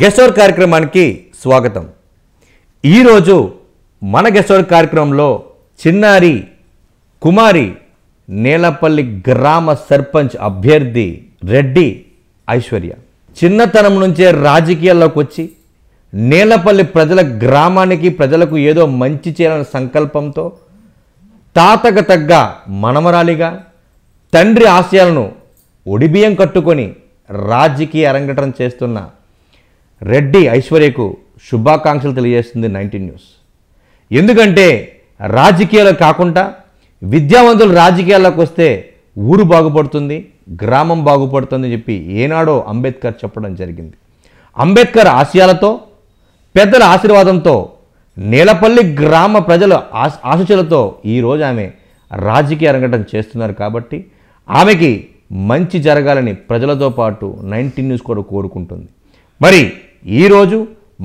Guest hour కార్యక్రమానికి స్వాగతం ఈరోజు మన గెస్ట్ అవర్ కార్యక్రమంలో చిన్నారి కుమారి నేలపల్లి గ్రామ సర్పంచ్ అభ్యర్థి రెడ్డి ఐశ్వర్య చిన్నతనం నుంచే రాజకీయాల్లోకి వచ్చి నేలపల్లి ప్రజల గ్రామానికి ప్రజలకు ఏదో మంచి చేయాలన్న సంకల్పంతో తాతకు తగ్గ మనమరాలిగా తండ్రి ఆశయాలను ఒడిబియం కట్టుకొని రాజకీయ అరంగటం చేస్తున్న రెడ్డి ఐశ్వర్యకు శుభాకాంక్షలు తెలియజేస్తుంది నైన్టీన్ న్యూస్ ఎందుకంటే రాజకీయాలు కాకుండా విద్యావంతులు రాజకీయాల్లోకి వస్తే ఊరు బాగుపడుతుంది గ్రామం బాగుపడుతుందని చెప్పి ఏనాడో అంబేద్కర్ చెప్పడం జరిగింది అంబేద్కర్ ఆశయాలతో పెద్దల ఆశీర్వాదంతో నేలపల్లి గ్రామ ప్రజల ఆశ ఈరోజు ఆమె రాజకీయ రంగటం చేస్తున్నారు కాబట్టి ఆమెకి మంచి జరగాలని ప్రజలతో పాటు నైన్టీన్ న్యూస్ కూడా కోరుకుంటుంది మరి ఈరోజు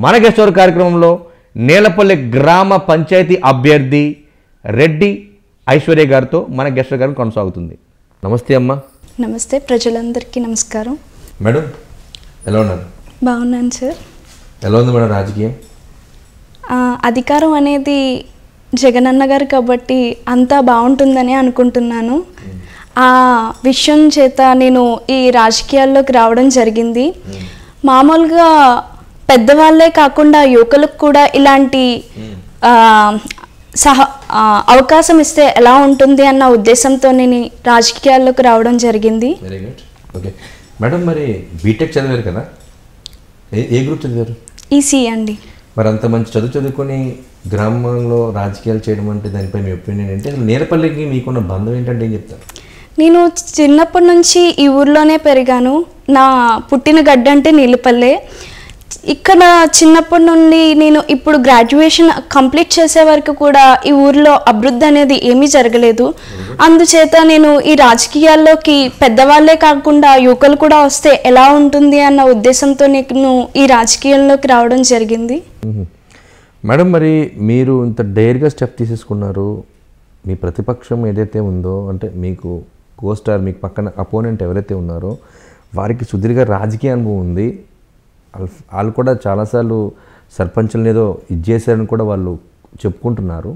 మన గెస్టోర్ కార్యక్రమంలో నేలపల్లి గ్రామ పంచాయతీ అభ్యర్థి రెడ్డి ఐశ్వర్య గారితో మన గెస్టోర్ గారు కొనసాగుతుంది నమస్తే అమ్మ నమస్తే ప్రజలందరికీ నమస్కారం మేడం ఎలా ఉన్నారు బాగున్నాను సార్ ఎలా ఉంది మేడం రాజకీయం అధికారం అనేది జగన్ అన్న గారు కాబట్టి అంతా బాగుంటుందని అనుకుంటున్నాను ఆ విషయం చేత నేను ఈ రాజకీయాల్లోకి రావడం జరిగింది మామూలుగా పెద్దవాళ్ళే కాకుండా యువకులకు కూడా ఇలాంటి hmm. సహ అవకాశం ఇస్తే ఎలా ఉంటుంది అన్న ఉద్దేశంతో నేను రాజకీయాల్లోకి రావడం జరిగింది ఓకే మేడం మరి బీటెక్ చదివారు కదా ఏ- ఏ గ్రూప్ చదివారు ఈసీ e అండి మరి అంత మంచి చదువు చదువుకొని గ్రామంలో రాజకీయాలు చేయడం అంటే దానిపై మీ ఒపీనియన్ ఏంటి అసలు నేలపల్లికి మీకున్న బంధం ఏంటంటే ఏం చెప్తారు నేను చిన్నప్పటి నుంచి ఈ ఊర్లోనే పెరిగాను నా పుట్టిన గడ్డ అంటే నీలిపల్లె ఇక్కడ చిన్నప్పటి నుండి నేను ఇప్పుడు గ్రాడ్యుయేషన్ కంప్లీట్ చేసే వరకు కూడా ఈ ఊర్లో అభివృద్ధి అనేది ఏమీ జరగలేదు అందుచేత నేను ఈ రాజకీయాల్లోకి పెద్దవాళ్ళే కాకుండా యువకులు కూడా వస్తే ఎలా ఉంటుంది అన్న ఉద్దేశంతో నేను ఈ రాజకీయాల్లోకి రావడం జరిగింది మేడం మరి మీరు ఇంత డైర్గా స్టెప్ తీసేసుకున్నారు మీ ప్రతిపక్షం ఏదైతే ఉందో అంటే మీకు కోస్టార్ మీకు పక్కన అపోనెంట్ ఎవరైతే ఉన్నారో వారికి సుదీర్ఘ రాజకీయ అనుభవం ఉంది వాళ్ళు కూడా చాలాసార్లు సర్పంచులను ఏదో ఇది చేశారని కూడా వాళ్ళు చెప్పుకుంటున్నారు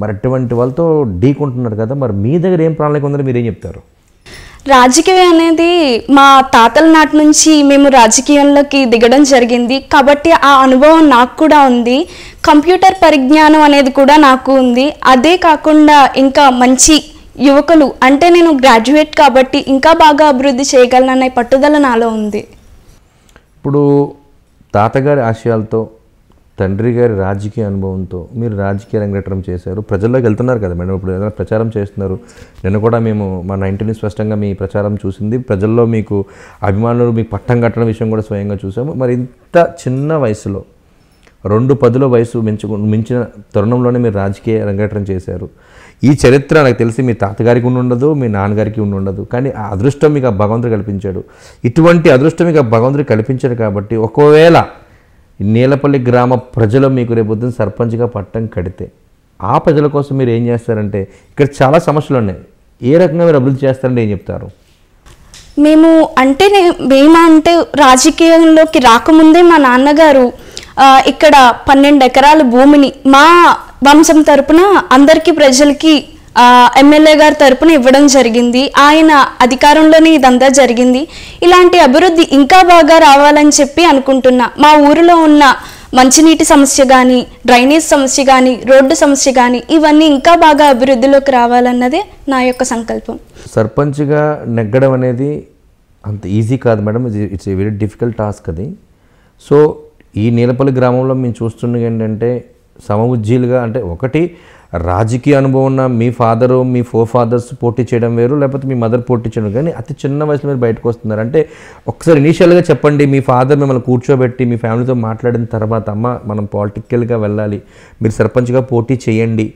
మరి అటువంటి వాళ్ళతో ఢీకుంటున్నారు కదా మరి మీ దగ్గర ఏం ప్రణాళిక ఉందని మీరు ఏం చెప్తారు రాజకీయం అనేది మా తాతల నాటి నుంచి మేము రాజకీయంలోకి దిగడం జరిగింది కాబట్టి ఆ అనుభవం నాకు కూడా ఉంది కంప్యూటర్ పరిజ్ఞానం అనేది కూడా నాకు ఉంది అదే కాకుండా ఇంకా మంచి యువకులు అంటే నేను గ్రాడ్యుయేట్ కాబట్టి ఇంకా బాగా అభివృద్ధి చేయగలననే పట్టుదల నాలో ఉంది ఇప్పుడు తాతగారి ఆశయాలతో తండ్రి గారి రాజకీయ అనుభవంతో మీరు రాజకీయ రంగేటరం చేశారు ప్రజల్లోకి వెళ్తున్నారు కదా మేడం ఇప్పుడు ఏదైనా ప్రచారం చేస్తున్నారు నిన్న కూడా మేము మా నైన్టీన్ స్పష్టంగా మీ ప్రచారం చూసింది ప్రజల్లో మీకు అభిమానులు మీకు పట్టం కట్టడం విషయం కూడా స్వయంగా చూసాము మరి ఇంత చిన్న వయసులో రెండు పదుల వయసు మించు మించిన తరుణంలోనే మీరు రాజకీయ రంగేటం చేశారు ఈ చరిత్ర నాకు తెలిసి మీ తాతగారికి ఉండి ఉండదు మీ నాన్నగారికి ఉండి ఉండదు కానీ ఆ అదృష్టం మీకు ఆ భగవంతుడు కల్పించాడు ఇటువంటి అదృష్టం మీకు ఆ భగవంతుడు కల్పించాడు కాబట్టి ఒకవేళ నీలపల్లి గ్రామ ప్రజలు మీకు రేపొద్దున సర్పంచ్గా పట్టం కడితే ఆ ప్రజల కోసం మీరు ఏం చేస్తారంటే ఇక్కడ చాలా సమస్యలు ఉన్నాయి ఏ రకంగా మీరు అభివృద్ధి చేస్తారంటే ఏం చెప్తారు మేము అంటే మేమంటే రాజకీయంలోకి రాకముందే మా నాన్నగారు ఇక్కడ పన్నెండు ఎకరాల భూమిని మా వంశం తరపున అందరికీ ప్రజలకి ఎమ్మెల్యే గారి తరపున ఇవ్వడం జరిగింది ఆయన అధికారంలోనే ఇదంతా జరిగింది ఇలాంటి అభివృద్ధి ఇంకా బాగా రావాలని చెప్పి అనుకుంటున్నా మా ఊరిలో ఉన్న మంచినీటి సమస్య కానీ డ్రైనేజ్ సమస్య కానీ రోడ్డు సమస్య కానీ ఇవన్నీ ఇంకా బాగా అభివృద్ధిలోకి రావాలన్నదే నా యొక్క సంకల్పం సర్పంచ్గా నెగ్గడం అనేది అంత ఈజీ కాదు madam it's very difficult task అది సో ఈ నీలపల్లి గ్రామంలో మేము చూస్తుండగా ఏంటంటే సమవుజ్జీలుగా అంటే ఒకటి రాజకీయ అనుభవం ఉన్న మీ ఫాదరు మీ ఫోర్ ఫాదర్స్ పోటీ చేయడం వేరు లేకపోతే మీ మదర్ పోటీ చేయడం కానీ అతి చిన్న వయసులో మీరు బయటకు వస్తున్నారు అంటే ఒకసారి ఇనీషియల్గా చెప్పండి మీ ఫాదర్ మిమ్మల్ని కూర్చోబెట్టి మీ ఫ్యామిలీతో మాట్లాడిన తర్వాత అమ్మ మనం పాలిటికల్గా వెళ్ళాలి మీరు సర్పంచ్గా పోటీ చేయండి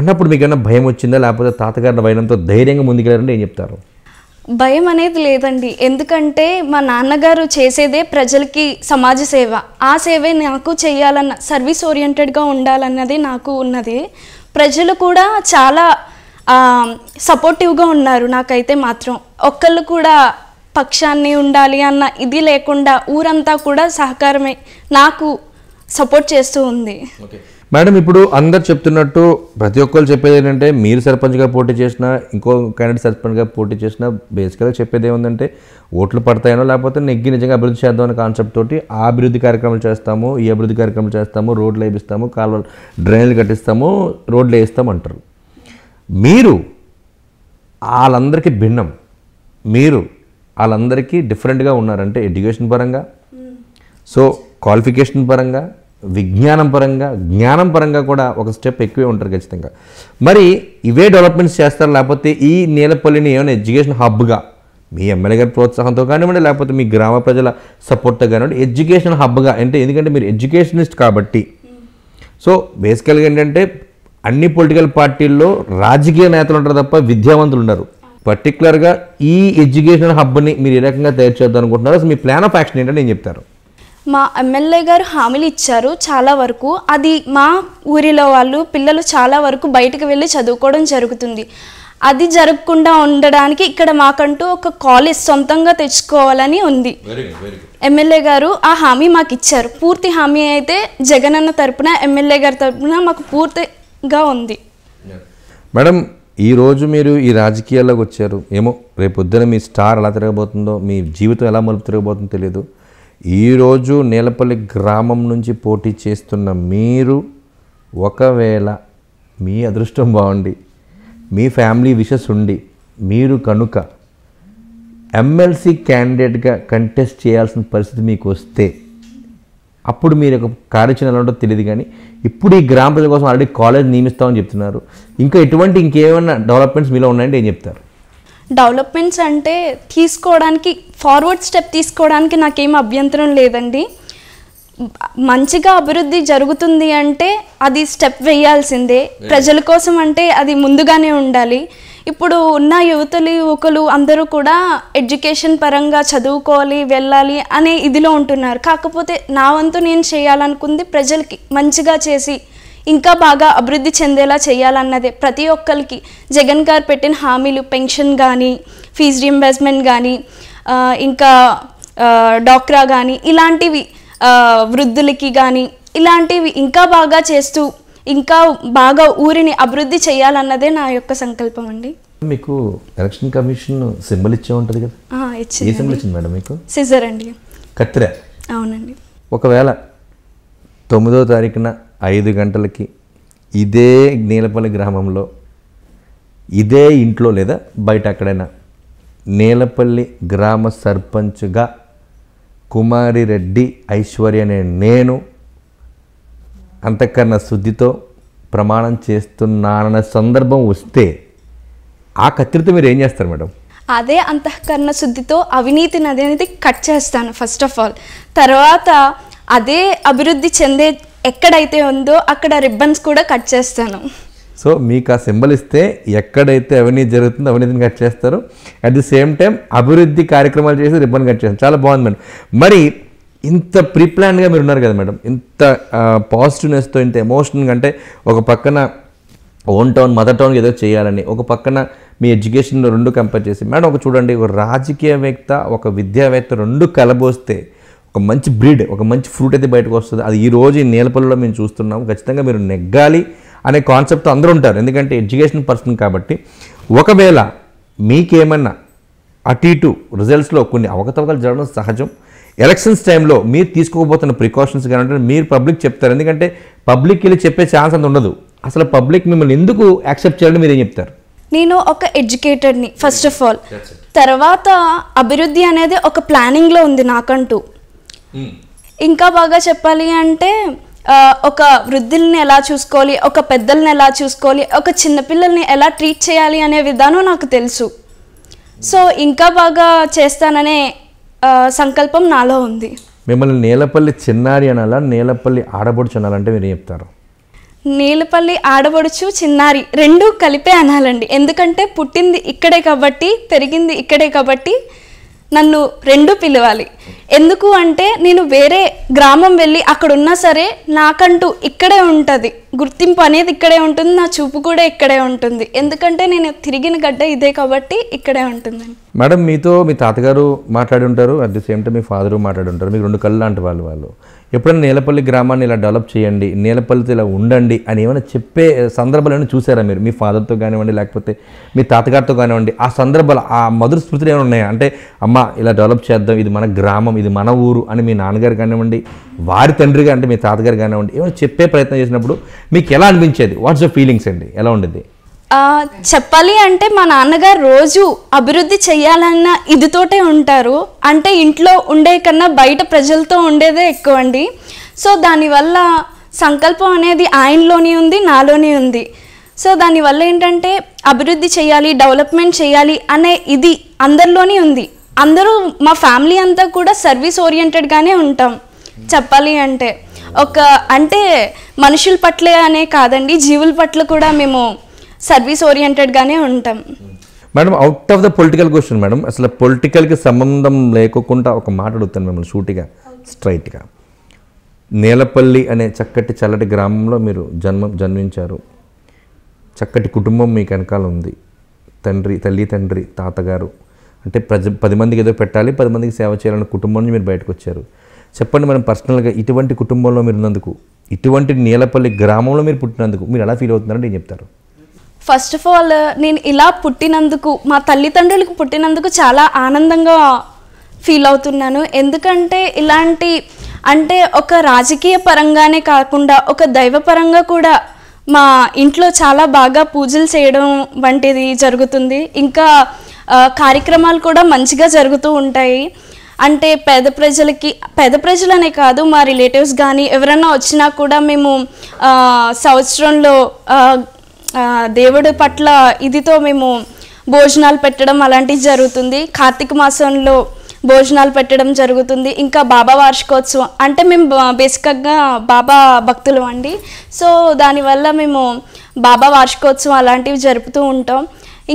అన్నప్పుడు మీకు భయం వచ్చిందా లేకపోతే తాతగారిన భయంతో ధైర్యంగా ముందుకెళ్ళారంటే ఏం చెప్తారు భయం అనేది లేదండి ఎందుకంటే మా నాన్నగారు చేసేదే ప్రజలకి సమాజ సేవ ఆ సేవే నాకు చేయాలన్న సర్వీస్ ఓరియంటెడ్గా ఉండాలన్నది నాకు ఉన్నది ప్రజలు కూడా చాలా సపోర్టివ్గా ఉన్నారు నాకైతే మాత్రం ఒక్కళ్ళు కూడా పక్షాన్ని ఉండాలి అన్న ఇది లేకుండా ఊరంతా కూడా సహకారమే నాకు సపోర్ట్ చేస్తూ ఉంది మేడం ఇప్పుడు అందరు చెప్తున్నట్టు ప్రతి ఒక్కరు చెప్పేది ఏంటంటే మీరు సర్పంచ్గా పోటీ చేసినా ఇంకో క్యాండిడేట్ సర్పంచ్గా పోటీ చేసినా బేసికల్గా చెప్పేది ఏముందంటే ఓట్లు పడతాయనో లేకపోతే నెగ్గి నిజంగా అభివృద్ధి చేద్దాం అనే కాన్సెప్ట్ తోటి ఆ అభివృద్ధి కార్యక్రమాలు చేస్తాము ఈ అభివృద్ధి కార్యక్రమాలు చేస్తాము రోడ్లు వేపిస్తాము కాలువలు డ్రైన్లు కట్టిస్తాము రోడ్లు వేస్తాము అంటారు మీరు వాళ్ళందరికీ భిన్నం మీరు వాళ్ళందరికీ డిఫరెంట్గా ఉన్నారంటే ఎడ్యుకేషన్ పరంగా సో క్వాలిఫికేషన్ పరంగా విజ్ఞానం పరంగా జ్ఞానం పరంగా కూడా ఒక స్టెప్ ఎక్కువే ఉంటారు ఖచ్చితంగా మరి ఇవే డెవలప్మెంట్స్ చేస్తారు లేకపోతే ఈ నేలపల్లిని ఏమైనా ఎడ్యుకేషన్ హబ్గా మీ ఎమ్మెల్యే గారి ప్రోత్సాహంతో కానివ్వండి లేకపోతే మీ గ్రామ ప్రజల సపోర్ట్తో కానివ్వండి ఎడ్యుకేషన్ హబ్గా అంటే ఎందుకంటే మీరు ఎడ్యుకేషనిస్ట్ కాబట్టి సో బేసికల్గా ఏంటంటే అన్ని పొలిటికల్ పార్టీల్లో రాజకీయ నేతలు ఉంటారు తప్ప విద్యావంతులు ఉండరు పర్టికులర్గా ఈ ఎడ్యుకేషన్ హబ్ని మీరు ఏ రకంగా తయారు చేద్దాం అనుకుంటున్నారో అసలు మీ ప్లాన్ ఆఫ్ యాక్షన్ ఏంటంటే నేను చెప్తాను మా ఎమ్మెల్యే గారు హామీలు ఇచ్చారు చాలా వరకు అది మా ఊరిలో వాళ్ళు పిల్లలు చాలా వరకు బయటకు వెళ్ళి చదువుకోవడం జరుగుతుంది అది జరగకుండా ఉండడానికి ఇక్కడ మాకంటూ ఒక కాలేజ్ సొంతంగా తెచ్చుకోవాలని ఉంది ఎమ్మెల్యే గారు ఆ హామీ మాకు ఇచ్చారు పూర్తి హామీ అయితే జగన్ అన్న తరపున ఎమ్మెల్యే గారి తరపున మాకు పూర్తిగా ఉంది మేడం ఈరోజు మీరు ఈ రాజకీయాల్లోకి వచ్చారు ఏమో పొద్దున మీ స్టార్ ఎలా తిరగబోతుందో మీ జీవితం ఎలా మలుపు తిరగబోతుందో తెలియదు ఈరోజు నేలపల్లి గ్రామం నుంచి పోటీ చేస్తున్న మీరు ఒకవేళ మీ అదృష్టం బాగుండి మీ ఫ్యామిలీ విషెస్ ఉండి మీరు కనుక ఎమ్మెల్సీ క్యాండిడేట్గా కంటెస్ట్ చేయాల్సిన పరిస్థితి మీకు వస్తే అప్పుడు మీరు ఒక ఎలా ఉంటుందో తెలియదు కానీ ఇప్పుడు ఈ గ్రామ ప్రజల కోసం ఆల్రెడీ కాలేజ్ నియమిస్తామని చెప్తున్నారు ఇంకా ఎటువంటి ఇంకేమైనా డెవలప్మెంట్స్ మీలో ఉన్నాయంటే ఏం చెప్తారు డెవలప్మెంట్స్ అంటే తీసుకోవడానికి ఫార్వర్డ్ స్టెప్ తీసుకోవడానికి నాకేం అభ్యంతరం లేదండి మంచిగా అభివృద్ధి జరుగుతుంది అంటే అది స్టెప్ వేయాల్సిందే ప్రజల కోసం అంటే అది ముందుగానే ఉండాలి ఇప్పుడు ఉన్న యువతలు యువకులు అందరూ కూడా ఎడ్యుకేషన్ పరంగా చదువుకోవాలి వెళ్ళాలి అనే ఇదిలో ఉంటున్నారు కాకపోతే నా వంతు నేను చేయాలనుకుంది ప్రజలకి మంచిగా చేసి ఇంకా బాగా అభివృద్ధి చెందేలా చేయాలన్నదే ప్రతి ఒక్కరికి జగన్ గారు పెట్టిన హామీలు పెన్షన్ కానీ ఫీజు రియంబర్స్మెంట్ కానీ ఇంకా డాక్రా కానీ ఇలాంటివి వృద్ధులకి కానీ ఇలాంటివి ఇంకా బాగా చేస్తూ ఇంకా బాగా ఊరిని అభివృద్ధి చేయాలన్నదే నా యొక్క సంకల్పం అండి మీకు ఎలక్షన్ కమిషన్ సింబల్ ఇచ్చే ఉంటుంది కదా ఇచ్చింది మేడం మీకు సిజర్ అండి కత్తిరే అవునండి ఒకవేళ తొమ్మిదో తారీఖున ఐదు గంటలకి ఇదే నీలపల్లి గ్రామంలో ఇదే ఇంట్లో లేదా బయట అక్కడైనా నేలపల్లి గ్రామ సర్పంచ్గా కుమారి రెడ్డి ఐశ్వర్య అనే నేను అంతఃకరణ శుద్ధితో ప్రమాణం చేస్తున్నానన్న సందర్భం వస్తే ఆ కత్తిరితో మీరు ఏం చేస్తారు మేడం అదే అంతఃకరణ శుద్ధితో అవినీతి నది అనేది కట్ చేస్తాను ఫస్ట్ ఆఫ్ ఆల్ తర్వాత అదే అభివృద్ధి చెందే ఎక్కడైతే ఉందో అక్కడ రిబ్బన్స్ కూడా కట్ చేస్తాను సో మీకు ఆ సింబల్ ఇస్తే ఎక్కడైతే అవినీతి జరుగుతుందో అవినీతిని కట్ చేస్తారు అట్ ది సేమ్ టైం అభివృద్ధి కార్యక్రమాలు చేసి రిబ్బన్ కట్ చేస్తారు చాలా బాగుంది మేడం మరి ఇంత ప్రీప్లాన్గా మీరు ఉన్నారు కదా మేడం ఇంత పాజిటివ్నెస్తో ఇంత ఎమోషనల్గా అంటే ఒక పక్కన ఓన్ టౌన్ మదర్ టౌన్కి ఏదో చేయాలని ఒక పక్కన మీ ఎడ్యుకేషన్ రెండు కంపేర్ చేసి మేడం ఒక చూడండి ఒక రాజకీయవేత్త ఒక విద్యావేత్త రెండు కలబోస్తే ఒక మంచి బ్రీడ్ ఒక మంచి ఫ్రూట్ అయితే బయటకు వస్తుంది అది ఈ రోజు ఈ నేలపల్లిలో మేము చూస్తున్నాం ఖచ్చితంగా మీరు నెగ్గాలి అనే కాన్సెప్ట్ అందరూ ఉంటారు ఎందుకంటే ఎడ్యుకేషన్ పర్సన్ కాబట్టి ఒకవేళ మీకేమన్నా అటు ఇటు రిజల్ట్స్లో కొన్ని అవకతవకలు జరగడం సహజం ఎలక్షన్స్ టైంలో మీరు తీసుకోకపోతున్న ప్రికాషన్స్ కానీ మీరు పబ్లిక్ చెప్తారు ఎందుకంటే పబ్లిక్ వెళ్ళి చెప్పే ఛాన్స్ అంత ఉండదు అసలు పబ్లిక్ మిమ్మల్ని ఎందుకు యాక్సెప్ట్ చేయాలని మీరేం చెప్తారు నేను ఒక ఎడ్యుకేటెడ్ని ఫస్ట్ ఆఫ్ ఆల్ తర్వాత అభివృద్ధి అనేది ఒక ప్లానింగ్లో ఉంది నాకంటూ ఇంకా బాగా చెప్పాలి అంటే ఒక వృద్ధుల్ని ఎలా చూసుకోవాలి ఒక పెద్దల్ని ఎలా చూసుకోవాలి ఒక చిన్నపిల్లల్ని ఎలా ట్రీట్ చేయాలి అనే విధానం నాకు తెలుసు సో ఇంకా బాగా చేస్తాననే సంకల్పం నాలో ఉంది మిమ్మల్ని నేలపల్లి చిన్నారి అనాలా నేలపల్లి ఆడబడుచు అనాలంటే మీరు చెప్తారు నీలపల్లి ఆడబడుచు చిన్నారి రెండూ కలిపే అనాలండి ఎందుకంటే పుట్టింది ఇక్కడే కాబట్టి పెరిగింది ఇక్కడే కాబట్టి నన్ను రెండు పిలవాలి ఎందుకు అంటే నేను వేరే గ్రామం వెళ్ళి అక్కడ ఉన్నా సరే నాకంటూ ఇక్కడే ఉంటుంది గుర్తింపు అనేది ఇక్కడే ఉంటుంది నా చూపు కూడా ఇక్కడే ఉంటుంది ఎందుకంటే నేను తిరిగిన గడ్డ ఇదే కాబట్టి ఇక్కడే ఉంటుంది మేడం మీతో మీ తాతగారు మాట్లాడి ఉంటారు అట్ ది సేమ్ టైం మీ ఫాదరు మాట్లాడి ఉంటారు మీకు రెండు కళ్ళు లాంటి వాళ్ళు వాళ్ళు ఎప్పుడైనా నేలపల్లి గ్రామాన్ని ఇలా డెవలప్ చేయండి నేలపల్లితో ఇలా ఉండండి అని ఏమైనా చెప్పే సందర్భాలను చూసారా మీరు మీ ఫాదర్తో కానివ్వండి లేకపోతే మీ తాతగారితో కానివ్వండి ఆ సందర్భాలు ఆ మధుర స్మృతులు ఏమైనా ఉన్నాయా అంటే అమ్మ ఇలా డెవలప్ చేద్దాం ఇది మన గ్రామం ఇది మన ఊరు అని మీ నాన్నగారు కానివ్వండి వారి తండ్రిగా అంటే మీ తాతగారు కానివ్వండి ఏమైనా చెప్పే ప్రయత్నం చేసినప్పుడు మీకు ఎలా అనిపించేది వాట్స్ ద ఫీలింగ్స్ అండి ఎలా ఉండేది చెప్పాలి అంటే మా నాన్నగారు రోజు అభివృద్ధి చేయాలన్న ఇదితోటే ఉంటారు అంటే ఇంట్లో ఉండే కన్నా బయట ప్రజలతో ఉండేదే ఎక్కువ అండి సో దానివల్ల సంకల్పం అనేది ఆయనలోనే ఉంది నాలోనే ఉంది సో దానివల్ల ఏంటంటే అభివృద్ధి చేయాలి డెవలప్మెంట్ చేయాలి అనే ఇది అందరిలోనే ఉంది అందరూ మా ఫ్యామిలీ అంతా కూడా సర్వీస్ ఓరియంటెడ్గానే ఉంటాం చెప్పాలి అంటే ఒక అంటే మనుషుల పట్లే అనే కాదండి జీవుల పట్ల కూడా మేము సర్వీస్ ఓరియంటెడ్గానే ఉంటాం madam out of the political question madam అసలు పొలిటికల్కి సంబంధం లేకుండా ఒక మాట అడుగుతాను మిమ్మల్ని సూటిగా స్ట్రైట్గా నేలపల్లి అనే చక్కటి చల్లటి గ్రామంలో మీరు జన్మ జన్మించారు చక్కటి కుటుంబం మీకు వెనకాల ఉంది తండ్రి తల్లి తండ్రి తాతగారు అంటే ప్రజ పది మందికి ఏదో పెట్టాలి పది మందికి సేవ చేయాలన్న కుటుంబం నుంచి మీరు బయటకు వచ్చారు చెప్పండి మనం పర్సనల్గా ఇటువంటి కుటుంబంలో మీరు ఉన్నందుకు ఇటువంటి నేలపల్లి గ్రామంలో మీరు పుట్టినందుకు మీరు ఎలా ఫీల్ అవుతున్నారని నేను చెప్తారు ఫస్ట్ ఆఫ్ ఆల్ నేను ఇలా పుట్టినందుకు మా తల్లిదండ్రులకు పుట్టినందుకు చాలా ఆనందంగా ఫీల్ అవుతున్నాను ఎందుకంటే ఇలాంటి అంటే ఒక రాజకీయ పరంగానే కాకుండా ఒక దైవపరంగా కూడా మా ఇంట్లో చాలా బాగా పూజలు చేయడం వంటిది జరుగుతుంది ఇంకా కార్యక్రమాలు కూడా మంచిగా జరుగుతూ ఉంటాయి అంటే పేద ప్రజలకి పేద ప్రజలనే కాదు మా రిలేటివ్స్ కానీ ఎవరైనా వచ్చినా కూడా మేము సంవత్సరంలో దేవుడి పట్ల ఇదితో మేము భోజనాలు పెట్టడం అలాంటివి జరుగుతుంది కార్తీక మాసంలో భోజనాలు పెట్టడం జరుగుతుంది ఇంకా బాబా వార్షికోత్సవం అంటే మేము బేసిక్గా బాబా భక్తులు అండి సో దానివల్ల మేము బాబా వార్షికోత్సవం అలాంటివి జరుపుతూ ఉంటాం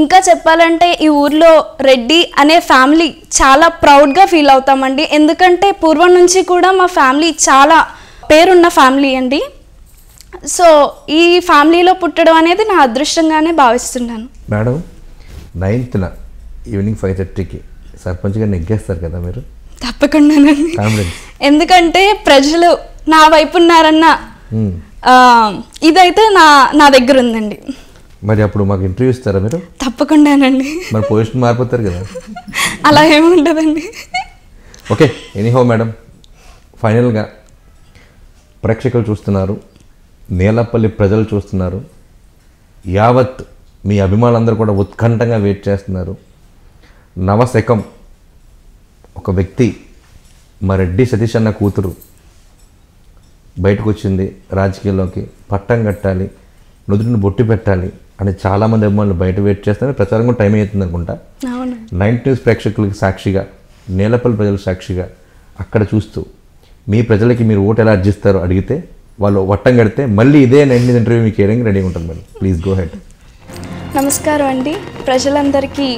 ఇంకా చెప్పాలంటే ఈ ఊర్లో రెడ్డి అనే ఫ్యామిలీ చాలా ప్రౌడ్గా ఫీల్ అవుతామండి ఎందుకంటే పూర్వం నుంచి కూడా మా ఫ్యామిలీ చాలా పేరున్న ఫ్యామిలీ అండి సో ఈ ఫ్యామిలీలో పుట్టడం అనేది నా అదృష్టంగానే భావిస్తున్నాను మేడం నైన్త్న ఈవినింగ్ ఫైవ్ థర్టీకి సర్పంచ్ గారు ఎగ్గేస్తారు కదా మీరు తప్పకుండానండి ఎందుకంటే ప్రజలు నా వైపు ఉన్నారన్న ఇదైతే నా నా దగ్గర ఉందండి మరి అప్పుడు మాకు ఇంటర్వ్యూ ఇస్తారా మీరు తప్పకుండానండి మరి పోజిషన్ మారిపోతారు కదా అలా ఏముండదండి ఓకే ఎనీహో మేడం ఫైనల్గా ప్రేక్షకులు చూస్తున్నారు నేలపల్లి ప్రజలు చూస్తున్నారు యావత్ మీ అభిమానులందరూ కూడా ఉత్కంఠంగా వెయిట్ చేస్తున్నారు నవశకం ఒక వ్యక్తి మా రెడ్డి సతీష్ అన్న కూతురు బయటకు వచ్చింది రాజకీయాల్లోకి పట్టం కట్టాలి నుదుటిని బొట్టి పెట్టాలి అని చాలామంది అభిమానులు బయట వెయిట్ చేస్తున్నారు ప్రచారం కూడా టైం అవుతుంది అనుకుంటా నైన్ న్యూస్ ప్రేక్షకులకి సాక్షిగా నేలపల్లి ప్రజల సాక్షిగా అక్కడ చూస్తూ మీ ప్రజలకి మీరు ఓటు ఎలా అర్జిస్తారో అడిగితే వాళ్ళు వట్టం కడితే మళ్ళీ ఇదే నైన్టీన్ ఇంటర్వ్యూ మీకు చేయడానికి రెడీగా ఉంటుంది మేడం ప్లీజ్ గో హెడ్ నమస్కారం అండి ప్రజలందరికీ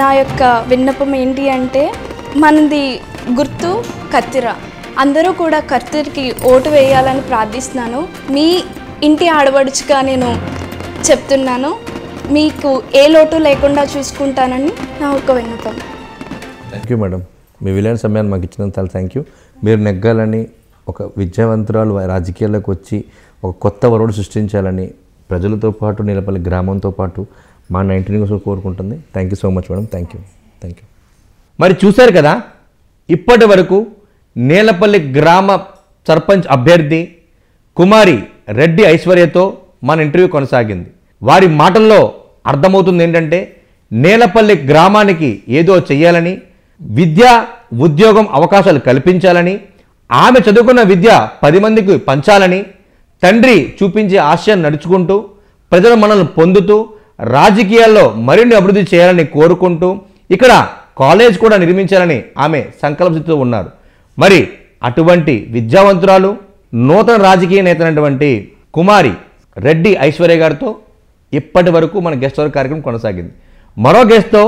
నా యొక్క విన్నపం ఏంటి అంటే మనది గుర్తు కత్తిర అందరూ కూడా కత్తిరికి ఓటు వేయాలని ప్రార్థిస్తున్నాను మీ ఇంటి ఆడబడుచుగా నేను చెప్తున్నాను మీకు ఏ లోటు లేకుండా చూసుకుంటానని నా ఒక విన్నపం థ్యాంక్ యూ మేడం మీ విలేని సమయాన్ని మాకు ఇచ్చినంత థ్యాంక్ యూ మీరు నెగ్గాలని ఒక విద్యావంతురాలు రాజకీయాల్లోకి వచ్చి ఒక కొత్త వరుడు సృష్టించాలని ప్రజలతో పాటు నిలపల్లి గ్రామంతో పాటు మా నైన్టీన్ కోసం కోరుకుంటుంది thank you so much madam thank you thank you మరి చూశారు కదా ఇప్పటి వరకు నేలపల్లి గ్రామ సర్పంచ్ అభ్యర్థి కుమారి రెడ్డి ఐశ్వర్యతో మన ఇంటర్వ్యూ కొనసాగింది వారి మాటల్లో అర్థమవుతుంది ఏంటంటే నేలపల్లి గ్రామానికి ఏదో చెయ్యాలని విద్య ఉద్యోగం అవకాశాలు కల్పించాలని ఆమె చదువుకున్న విద్య పది మందికి పంచాలని తండ్రి చూపించే ఆశయం నడుచుకుంటూ ప్రజలు మనల్ని పొందుతూ రాజకీయాల్లో మరిన్ని అభివృద్ధి చేయాలని కోరుకుంటూ ఇక్కడ కాలేజ్ కూడా నిర్మించాలని ఆమె సంకల్పిస్తూ ఉన్నారు మరి అటువంటి విద్యావంతురాలు నూతన రాజకీయ నేతనటువంటి కుమారి రెడ్డి ఐశ్వర్య గారితో ఇప్పటి వరకు మన గెస్ట్ అవర్ కార్యక్రమం కొనసాగింది మరో గెస్ట్తో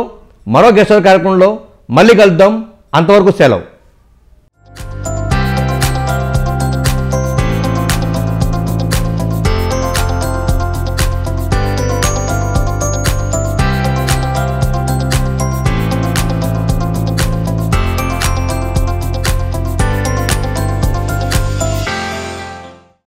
మరో గెస్ట్ అవర్ కార్యక్రమంలో మళ్ళీ కలుద్దాం అంతవరకు సెలవు